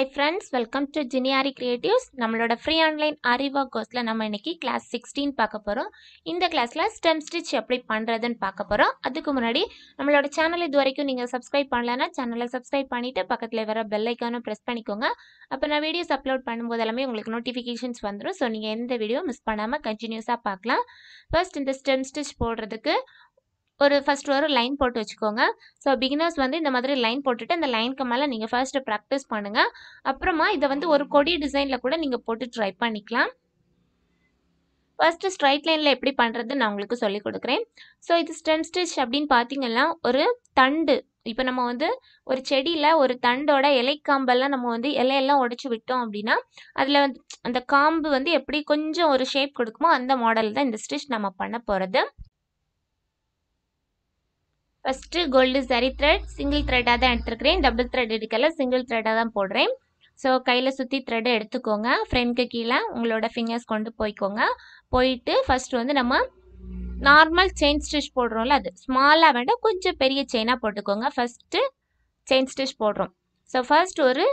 high friends welcome to ஜினியாரி creatives நம்மளோட free online அறிவா கோர்ஸில் நம்ம இன்றைக்கி கிளாஸ் சிக்ஸ்டீன் பார்க்க போகிறோம் இந்த கிளாஸில் ஸ்டெம் ஸ்டிச் எப்படி பண்ணுறதுன்னு பார்க்க போகிறோம் அதுக்கு முன்னாடி நம்மளோட சேனல் இது வரைக்கும் நீங்கள் சப்ஸ்கிரைப் பண்ணலன்னா சேனலை சப்ஸ்கிரைப் பண்ணிவிட்டு பக்கத்தில் வர பெல் ஐக்கானும் ப்ரெஸ் பண்ணிக்கோங்க அப்போ நான் வீடியோஸ் அப்லோட் பண்ணும்போது எல்லாமே உங்களுக்கு நோட்டிஃபிகேஷன்ஸ் வந்துடும் ஸோ நீங்கள் எந்த வீடியோ மிஸ் பண்ணாமல் கண்டினியூஸாக பார்க்கலாம் ஃபர்ஸ்ட் இந்த ஸ்டெம் ஸ்டிச் போடுறதுக்கு ஒரு ஃபஸ்ட் ஒரு லைன் போட்டு வச்சுக்கோங்க ஸோ பிகினர்ஸ் வந்து இந்த மாதிரி லைன் போட்டுட்டு அந்த லைனுக்கு மேலே நீங்கள் ஃபர்ஸ்ட்டு ப்ராக்டிஸ் பண்ணுங்கள் அப்புறமா இதை வந்து ஒரு கொடி டிசைனில் கூட நீங்கள் போட்டு ட்ரை பண்ணிக்கலாம் ஃபஸ்ட்டு ஸ்ட்ரைட் லைனில் எப்படி பண்ணுறது நான் உங்களுக்கு சொல்லிக் கொடுக்குறேன் ஸோ இது ஸ்டெம் ஸ்டிச் அப்படின்னு பார்த்தீங்கன்னா ஒரு தண்டு இப்போ நம்ம வந்து ஒரு செடியில் ஒரு தண்டோட இலைக்காம்பெல்லாம் நம்ம வந்து இலையெல்லாம் உடச்சி விட்டோம் அப்படின்னா அதில் வந்து அந்த காம்பு வந்து எப்படி கொஞ்சம் ஒரு ஷேப் கொடுக்குமோ அந்த மாடல் தான் இந்த ஸ்டிச் நம்ம பண்ண போகிறது ஃபஸ்ட்டு கோல்டு சரி த்ரெட் சிங்கிள் த்ரெட்டாக தான் எடுத்துருக்கிறேன் டபுள் த்ரெட் எடுக்கல சிங்கிள் த்ரெட்டாக தான் போடுறேன் ஸோ கையில் சுற்றி த்ரெட்டை எடுத்துக்கோங்க ஃப்ரெண்ட்க்கு கீழே உங்களோட ஃபிங்கர்ஸ் கொண்டு போய்க்கோங்க போயிட்டு ஃபஸ்ட்டு வந்து நம்ம நார்மல் செயின் ஸ்டிச் போடுறோம்ல அது ஸ்மாலாக வேண்டாம் கொஞ்சம் பெரிய செயினாக போட்டுக்கோங்க ஃபஸ்ட்டு செயின் ஸ்டிச் போடுறோம் ஸோ ஃபர்ஸ்ட் ஒரு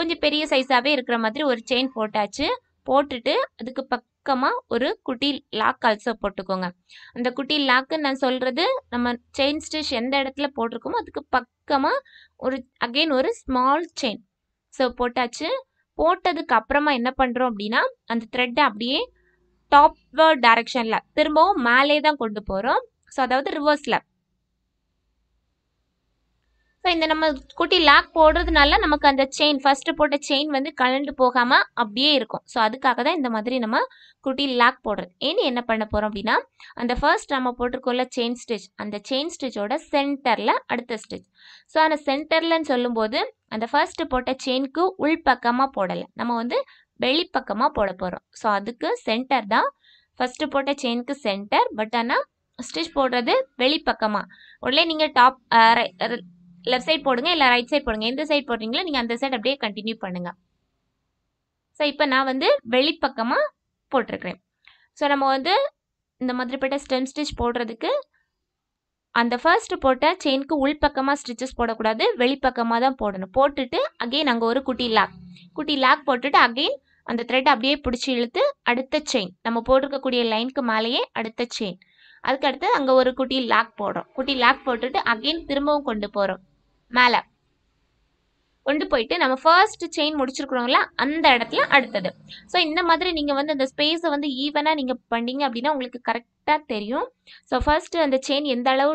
கொஞ்சம் பெரிய சைஸாகவே இருக்கிற மாதிரி ஒரு செயின் போட்டாச்சு போட்டுட்டு அதுக்கு பக் பக்கமாக ஒரு குட்டி லாக் ஆல்சோ போட்டுக்கோங்க அந்த குட்டி லாக்கு நான் சொல்கிறது நம்ம செயின் ஸ்டிச் எந்த இடத்துல போட்டிருக்கோமோ அதுக்கு பக்கமாக ஒரு அகெயின் ஒரு ஸ்மால் செயின் ஸோ போட்டாச்சு போட்டதுக்கு அப்புறமா என்ன பண்ணுறோம் அப்படின்னா அந்த த்ரெட்டை அப்படியே டாப் டைரக்ஷன்ல திரும்பவும் மேலே தான் கொண்டு போகிறோம் ஸோ அதாவது ரிவர்ஸில் இப்போ இந்த நம்ம குட்டி லாக் போடுறதுனால நமக்கு அந்த செயின் ஃபர்ஸ்ட் போட்ட செயின் வந்து கலண்டு போகாமல் அப்படியே இருக்கும் ஸோ அதுக்காக தான் இந்த மாதிரி நம்ம குட்டி லாக் போடுறது ஏன்னு என்ன பண்ண போகிறோம் அப்படின்னா அந்த ஃபர்ஸ்ட் நம்ம போட்டிருக்கோம்ல செயின் ஸ்டிச் அந்த செயின் ஸ்டிச்சோட சென்டரில் அடுத்த ஸ்டிச் ஸோ அந்த சென்டர்லன்னு சொல்லும்போது அந்த ஃபர்ஸ்ட்டு போட்ட செயினுக்கு உள்பக்கமாக போடலை நம்ம வந்து வெளிப்பக்கமாக போட போகிறோம் ஸோ அதுக்கு சென்டர் தான் ஃபஸ்ட்டு போட்ட செயினுக்கு சென்டர் பட் ஆனால் ஸ்டிச் போடுறது வெளிப்பக்கமாக உடனே நீங்கள் டாப் லெஃப்ட் சைட் போடுங்க இல்லை ரைட் சைட் போடுங்க எந்த சைட் போடுறீங்களோ நீங்கள் அந்த சைட் அப்படியே கண்டினியூ பண்ணுங்கள் ஸோ இப்போ நான் வந்து வெளிப்பக்கமாக போட்டிருக்கிறேன் ஸோ நம்ம வந்து இந்த மாதிரிப்பட்ட ஸ்டெம் ஸ்டிச் போடுறதுக்கு அந்த ஃபர்ஸ்ட்டு போட்ட செயினுக்கு உள்பக்கமாக ஸ்டிச்சஸ் போடக்கூடாது வெளிப்பக்கமாக தான் போடணும் போட்டுட்டு அகெயின் அங்கே ஒரு குட்டி லாக் குட்டி லாக் போட்டுட்டு அகெயின் அந்த த்ரெட் அப்படியே பிடிச்சி இழுத்து அடுத்த செயின் நம்ம போட்டிருக்கக்கூடிய லைனுக்கு மேலேயே அடுத்த செயின் அதுக்கடுத்து அங்கே ஒரு குட்டி லாக் போடுறோம் குட்டி லாக் போட்டுட்டு அகெயின் திரும்பவும் கொண்டு போகிறோம் மேலே கொண்டு போயிட்டு நம்ம ஃபர்ஸ்ட் செயின் முடிச்சிருக்கிறோங்களா அந்த இடத்துல அடுத்தது ஸோ இந்த மாதிரி நீங்கள் வந்து அந்த ஸ்பேஸை வந்து ஈவனாக நீங்கள் பண்ணீங்க அப்படின்னா உங்களுக்கு கரெக்டாக தெரியும் ஸோ ஃபர்ஸ்ட் அந்த செயின் எந்த அளவு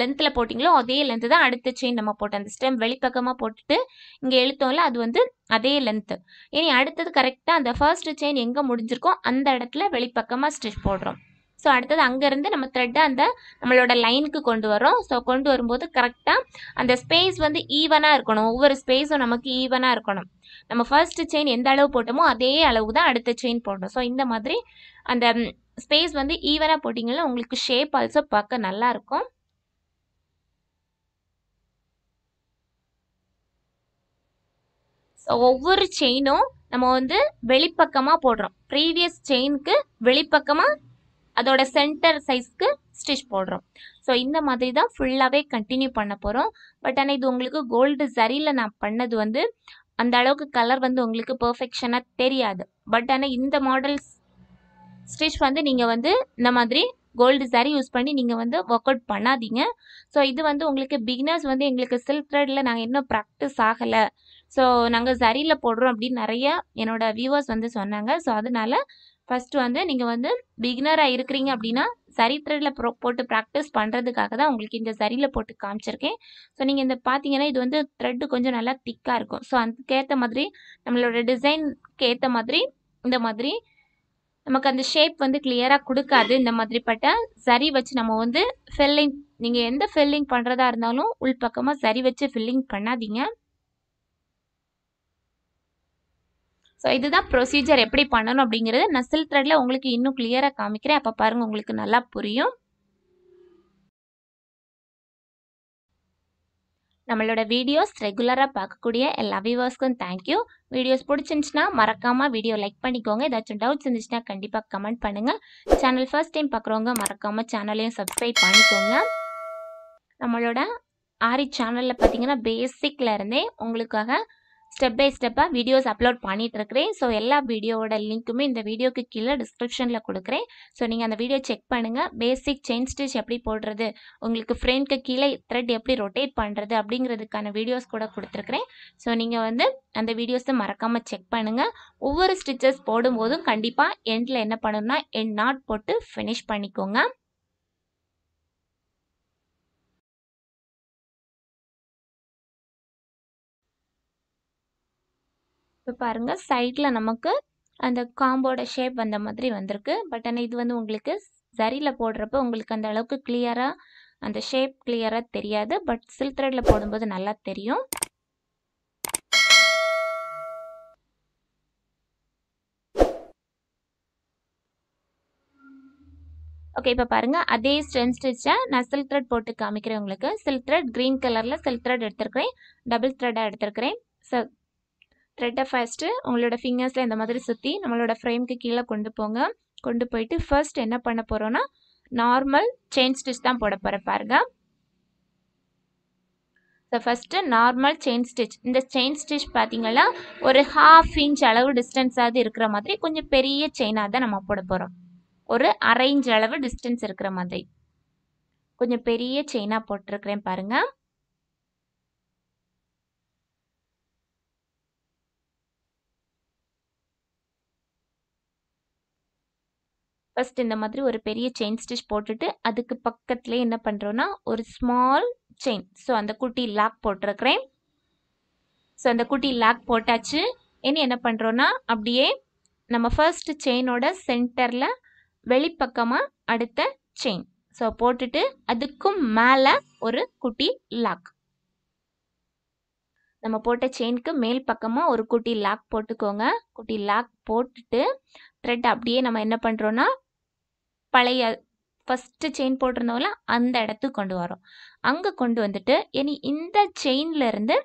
லென்த்தில் போட்டிங்களோ அதே லென்த்து தான் அடுத்த செயின் நம்ம போட்டோம் அந்த ஸ்டெம் வெளிப்பக்கமாக போட்டுட்டு இங்கே எழுத்தோம்ல அது வந்து அதே லென்த்து இனி அடுத்தது கரெக்டாக அந்த ஃபர்ஸ்ட் செயின் எங்கே முடிஞ்சிருக்கோ அந்த இடத்துல வெளிப்பக்கமாக ஸ்டிச் போடுறோம் ஸோ அடுத்தது அங்கேருந்து நம்ம த்ரெட்டை அந்த நம்மளோட லைனுக்கு கொண்டு வரோம் ஸோ கொண்டு வரும்போது கரெக்டாக அந்த ஸ்பேஸ் வந்து ஈவனாக இருக்கணும் ஒவ்வொரு ஸ்பேஸும் நமக்கு ஈவனாக இருக்கணும் நம்ம ஃபர்ஸ்ட் செயின் எந்த அளவு போட்டோமோ அதே அளவு தான் அடுத்த செயின் போடணும் ஸோ இந்த மாதிரி அந்த ஸ்பேஸ் வந்து ஈவனாக போட்டிங்கன்னா உங்களுக்கு ஷேப் ஆல்சோ பார்க்க நல்லாயிருக்கும் ஒவ்வொரு செயினும் நம்ம வந்து வெளிப்பக்கமாக போடுறோம் ப்ரீவியஸ் செயினுக்கு வெளிப்பக்கமாக அதோட சென்டர் சைஸ்க்கு ஸ்டிச் போடுறோம் ஸோ இந்த மாதிரி தான் ஃபுல்லாகவே கண்டினியூ பண்ண போகிறோம் பட் ஆனால் இது உங்களுக்கு கோல்டு சரியில் நான் பண்ணது வந்து அந்த அளவுக்கு கலர் வந்து உங்களுக்கு பர்ஃபெக்ஷனாக தெரியாது பட் ஆனால் இந்த மாடல்ஸ் ஸ்டிச் வந்து நீங்கள் வந்து இந்த மாதிரி கோல்டு சாரி யூஸ் பண்ணி நீங்கள் வந்து ஒர்க் அவுட் பண்ணாதீங்க ஸோ இது வந்து உங்களுக்கு பிகினர்ஸ் வந்து எங்களுக்கு சில்க் த்ரெட்டில் நாங்கள் இன்னும் ப்ராக்டிஸ் ஆகலை ஸோ நாங்கள் சரியில் போடுறோம் அப்படின்னு நிறையா என்னோடய வியூவர்ஸ் வந்து சொன்னாங்க ஸோ அதனால் ஃபஸ்ட்டு வந்து நீங்கள் வந்து பிகினராக இருக்கிறீங்க அப்படின்னா சரித்திரில் ப்ரோ போட்டு ப்ராக்டிஸ் பண்ணுறதுக்காக தான் உங்களுக்கு இந்த சரியில் போட்டு காமிச்சிருக்கேன் ஸோ நீங்கள் இந்த பார்த்தீங்கன்னா இது வந்து த்ரெட்டு கொஞ்சம் நல்லா திக்காக இருக்கும் ஸோ அதுக்கேற்ற மாதிரி நம்மளோட டிசைனுக்கு ஏற்ற மாதிரி இந்த மாதிரி நமக்கு அந்த ஷேப் வந்து கிளியராக கொடுக்காது இந்த மாதிரிப்பட்ட சரி வச்சு நம்ம வந்து ஃபில்லிங் நீங்கள் எந்த ஃபில்லிங் பண்ணுறதா இருந்தாலும் உள்பக்கமாக சரி வச்சு ஃபில்லிங் பண்ணாதீங்க ஸோ இதுதான் ப்ரொசீஜர் எப்படி பண்ணணும் அப்படிங்கிறது நசில் த்ரெட்ல உங்களுக்கு இன்னும் கிளியராக காமிக்கிறேன் அப்போ பாருங்கள் உங்களுக்கு நல்லா புரியும் நம்மளோட வீடியோஸ் ரெகுலராக பார்க்கக்கூடிய எல்லா வியூவர்ஸ்க்கும் தேங்க்யூ வீடியோஸ் பிடிச்சிருந்துச்சுன்னா மறக்காமல் வீடியோ லைக் பண்ணிக்கோங்க ஏதாச்சும் டவுட்ஸ் இருந்துச்சுன்னா கண்டிப்பாக கமெண்ட் பண்ணுங்கள் சேனல் ஃபர்ஸ்ட் டைம் பார்க்குறவங்க மறக்காமல் சேனலையும் சப்ஸ்கிரைப் பண்ணிக்கோங்க நம்மளோட ஆரி சேனலில் பார்த்தீங்கன்னா பேசிக்லேருந்தே உங்களுக்காக ஸ்டெப் பை ஸ்டெப்பாக வீடியோஸ் அப்லோட் இருக்கிறேன் ஸோ எல்லா வீடியோவோட லிங்க்குமே இந்த வீடியோக்கு கீழே டிஸ்கிரிப்ஷனில் கொடுக்குறேன் ஸோ நீங்கள் அந்த வீடியோ செக் பண்ணுங்கள் பேசிக் செயின் ஸ்டிச் எப்படி போடுறது உங்களுக்கு ஃப்ரெண்ட்க்கு கீழே த்ரெட் எப்படி ரொட்டேட் பண்ணுறது அப்படிங்கிறதுக்கான வீடியோஸ் கூட கொடுத்துருக்குறேன் ஸோ நீங்கள் வந்து அந்த வீடியோஸை மறக்காமல் செக் பண்ணுங்கள் ஒவ்வொரு ஸ்டிச்சஸ் போடும்போதும் கண்டிப்பாக எண்டில் என்ன பண்ணணும்னா என் நாட் போட்டு ஃபினிஷ் பண்ணிக்கோங்க இப்போ பாருங்கள் சைடில் நமக்கு அந்த காம்போட ஷேப் வந்த மாதிரி வந்திருக்கு பட் ஆனால் இது வந்து உங்களுக்கு சரியில் போடுறப்ப உங்களுக்கு அந்த அளவுக்கு கிளியராக அந்த ஷேப் கிளியராக தெரியாது பட் சில் த்ரெட்டில் போடும்போது நல்லா தெரியும் ஓகே இப்போ பாருங்கள் அதே ஸ்டென் ஸ்டிச்சை நான் சில் த்ரெட் போட்டு காமிக்கிறேன் உங்களுக்கு சில் த்ரெட் க்ரீன் கலரில் சில் த்ரெட் எடுத்திருக்கிறேன் டபுள் த்ரெட்டாக எடுத்திருக்கிறேன் ஸோ த்ரெட்டை ஃபஸ்ட்டு உங்களோட ஃபிங்கர்ஸில் இந்த மாதிரி சுற்றி நம்மளோட ஃப்ரேம்க்கு கீழே கொண்டு போங்க கொண்டு போயிட்டு ஃபர்ஸ்ட் என்ன பண்ண போகிறோன்னா நார்மல் செயின் ஸ்டிச் தான் போட போகிற பாருங்க so first normal chain stitch இந்த செயின் ஸ்டிச் பார்த்தீங்கன்னா ஒரு ஹாஃப் இன்ச் அளவு டிஸ்டன்ஸாவது இருக்கிற மாதிரி கொஞ்சம் பெரிய செயினாக தான் நம்ம போட போகிறோம் ஒரு அரை இன்ச் அளவு டிஸ்டன்ஸ் இருக்கிற மாதிரி கொஞ்சம் பெரிய செயினாக போட்டிருக்கிறேன் பாருங்கள் ஃபஸ்ட் இந்த மாதிரி ஒரு பெரிய செயின் ஸ்டிச் போட்டுட்டு அதுக்கு பக்கத்துல என்ன பண்ணுறோன்னா ஒரு ஸ்மால் செயின் ஸோ அந்த குட்டி லாக் போட்டிருக்கிறேன் ஸோ அந்த குட்டி லாக் போட்டாச்சு இனி என்ன பண்ணுறோன்னா அப்படியே நம்ம ஃபர்ஸ்ட் செயினோட சென்டரில் வெளிப்பக்கமாக அடுத்த செயின் ஸோ போட்டுட்டு அதுக்கும் மேலே ஒரு குட்டி லாக் நம்ம போட்ட செயினுக்கு மேல் பக்கமாக ஒரு குட்டி லாக் போட்டுக்கோங்க குட்டி லாக் போட்டுட்டு த்ரெட் அப்படியே நம்ம என்ன பண்ணுறோன்னா பழைய ஃபஸ்ட்டு செயின் போட்டிருந்தோம்ல அந்த இடத்துக்கு கொண்டு வரோம் அங்கே கொண்டு வந்துட்டு இனி இந்த செயின்லேருந்து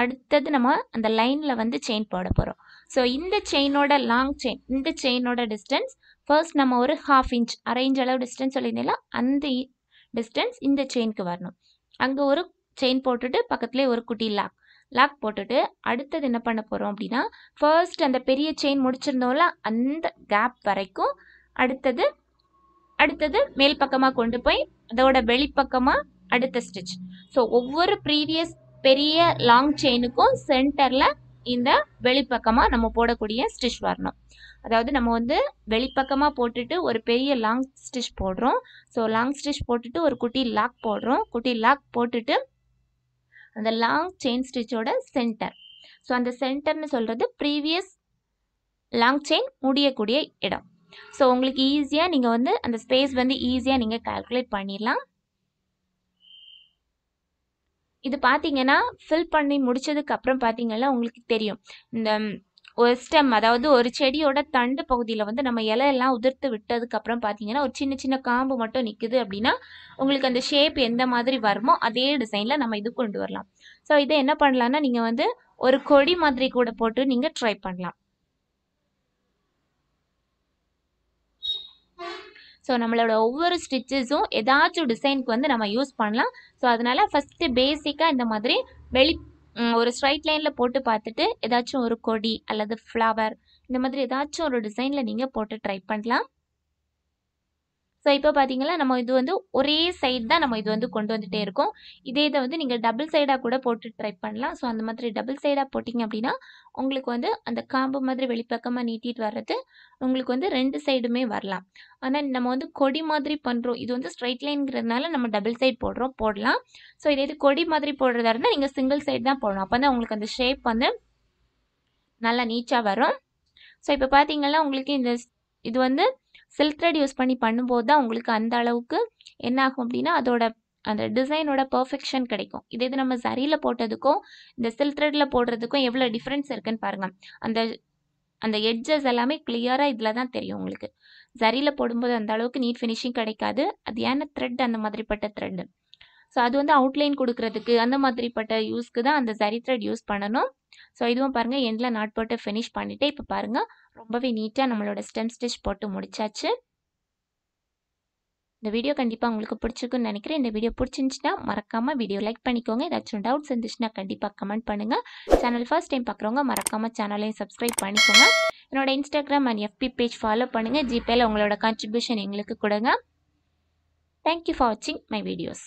அடுத்தது நம்ம அந்த லைனில் வந்து செயின் போட போகிறோம் ஸோ இந்த செயினோட லாங் செயின் இந்த செயினோட டிஸ்டன்ஸ் ஃபர்ஸ்ட் நம்ம ஒரு ஹாஃப் இன்ச் அரை இன்ச் அளவு டிஸ்டன்ஸ் சொல்லியிருந்தாலும் அந்த டிஸ்டன்ஸ் இந்த செயினுக்கு வரணும் அங்கே ஒரு செயின் போட்டுட்டு பக்கத்துலேயே ஒரு குட்டி லாக் லாக் போட்டுட்டு அடுத்தது என்ன பண்ண போகிறோம் அப்படின்னா ஃபர்ஸ்ட் அந்த பெரிய செயின் முடிச்சிருந்தோம்ல அந்த கேப் வரைக்கும் அடுத்தது அடுத்தது மேல் பக்கமாக கொண்டு போய் அதோட வெளிப்பக்கமாக அடுத்த ஸ்டிச் ஸோ ஒவ்வொரு ப்ரீவியஸ் பெரிய லாங் செயினுக்கும் சென்டரில் இந்த வெளிப்பக்கமாக நம்ம போடக்கூடிய ஸ்டிச் வரணும் அதாவது நம்ம வந்து வெளிப்பக்கமாக போட்டுட்டு ஒரு பெரிய லாங் ஸ்டிச் போடுறோம் ஸோ லாங் ஸ்டிச் போட்டுட்டு ஒரு குட்டி லாக் போடுறோம் குட்டி லாக் போட்டுட்டு அந்த லாங் செயின் ஸ்டிச்சோட சென்டர் ஸோ அந்த சென்டர்னு சொல்கிறது ப்ரீவியஸ் லாங் செயின் முடியக்கூடிய இடம் ஸோ உங்களுக்கு ஈஸியாக நீங்கள் வந்து அந்த ஸ்பேஸ் வந்து ஈஸியாக நீங்கள் கால்குலேட் பண்ணிடலாம் இது பார்த்தீங்கன்னா ஃபில் பண்ணி முடிச்சதுக்கப்புறம் அப்புறம் பார்த்தீங்கன்னா உங்களுக்கு தெரியும் இந்த ஒரு ஸ்டெம் அதாவது ஒரு செடியோட தண்டு பகுதியில் வந்து நம்ம இலையெல்லாம் உதிர்த்து விட்டதுக்கப்புறம் பார்த்தீங்கன்னா ஒரு சின்ன சின்ன காம்பு மட்டும் நிற்குது அப்படின்னா உங்களுக்கு அந்த ஷேப் எந்த மாதிரி வருமோ அதே டிசைனில் நம்ம இது கொண்டு வரலாம் ஸோ இதை என்ன பண்ணலான்னா நீங்கள் வந்து ஒரு கொடி மாதிரி கூட போட்டு நீங்கள் ட்ரை பண்ணலாம் ஸோ நம்மளோட ஒவ்வொரு ஸ்டிச்சஸும் ஏதாச்சும் டிசைனுக்கு வந்து நம்ம யூஸ் பண்ணலாம் ஸோ அதனால் ஃபஸ்ட்டு பேசிக்காக இந்த மாதிரி வெளி ஒரு ஸ்ட்ரைட் லைனில் போட்டு பார்த்துட்டு ஏதாச்சும் ஒரு கொடி அல்லது ஃப்ளவர் இந்த மாதிரி ஏதாச்சும் ஒரு டிசைனில் நீங்கள் போட்டு ட்ரை பண்ணலாம் ஸோ இப்போ பார்த்தீங்கன்னா நம்ம இது வந்து ஒரே சைடு தான் நம்ம இது வந்து கொண்டு வந்துகிட்டே இருக்கோம் இதே இதை வந்து நீங்கள் டபுள் சைடாக கூட போட்டு ட்ரை பண்ணலாம் ஸோ அந்த மாதிரி டபுள் சைடாக போட்டிங்க அப்படின்னா உங்களுக்கு வந்து அந்த காம்பு மாதிரி வெளிப்பக்கமாக நீட்டிகிட்டு வர்றது உங்களுக்கு வந்து ரெண்டு சைடுமே வரலாம் ஆனால் நம்ம வந்து கொடி மாதிரி பண்ணுறோம் இது வந்து ஸ்ட்ரைட் லைன்ங்கிறதுனால நம்ம டபுள் சைடு போடுறோம் போடலாம் ஸோ இதே இது கொடி மாதிரி போடுறதா இருந்தால் நீங்கள் சிங்கிள் சைடு தான் போடணும் அப்போ தான் உங்களுக்கு அந்த ஷேப் வந்து நல்லா நீச்சாக வரும் ஸோ இப்போ பார்த்தீங்கன்னா உங்களுக்கு இந்த இது வந்து சில்க் த்ரெட் யூஸ் பண்ணி பண்ணும்போது தான் உங்களுக்கு அந்த அளவுக்கு என்ன ஆகும் அப்படின்னா அதோட அந்த டிசைனோட பர்ஃபெக்ஷன் கிடைக்கும் இதே இது நம்ம சரியில் போட்டதுக்கும் இந்த சில்க் த்ரெட்டில் போடுறதுக்கும் எவ்வளோ டிஃப்ரென்ஸ் இருக்குன்னு பாருங்கள் அந்த அந்த எட்ஜஸ் எல்லாமே கிளியராக இதில் தான் தெரியும் உங்களுக்கு சரியில் போடும்போது அந்த அளவுக்கு நீட் ஃபினிஷிங் கிடைக்காது அது ஏன்னா த்ரெட் அந்த மாதிரிப்பட்ட த்ரெட்டு ஸோ அது வந்து அவுட்லைன் கொடுக்குறதுக்கு அந்த மாதிரிப்பட்ட யூஸ்க்கு தான் அந்த சரி த்ரெட் யூஸ் பண்ணணும் ஸோ இதுவும் பாருங்கள் எண்டில் நாட் போட்டு ஃபினிஷ் பண்ணிவிட்டு இப்போ பாருங்கள் ரொம்பவே நீட்டாக நம்மளோட ஸ்டெம் ஸ்டிச் போட்டு முடிச்சாச்சு இந்த வீடியோ கண்டிப்பாக உங்களுக்கு பிடிச்சிருக்குன்னு நினைக்கிறேன் இந்த வீடியோ பிடிச்சிருந்துச்சுன்னா மறக்காமல் வீடியோ லைக் பண்ணிக்கோங்க ஏதாச்சும் டவுட்ஸ் இருந்துச்சுன்னா கண்டிப்பாக கமெண்ட் பண்ணுங்கள் சேனல் ஃபர்ஸ்ட் டைம் பார்க்குறவங்க மறக்காமல் சேனலையும் சப்ஸ்கிரைப் பண்ணிக்கோங்க என்னோட Instagram and FB page follow பண்ணுங்கள் ஜிபேயில் உங்களோட கான்ட்ரிபியூஷன் எங்களுக்கு கொடுங்க தேங்க்யூ ஃபார் வாட்சிங் மை வீடியோஸ்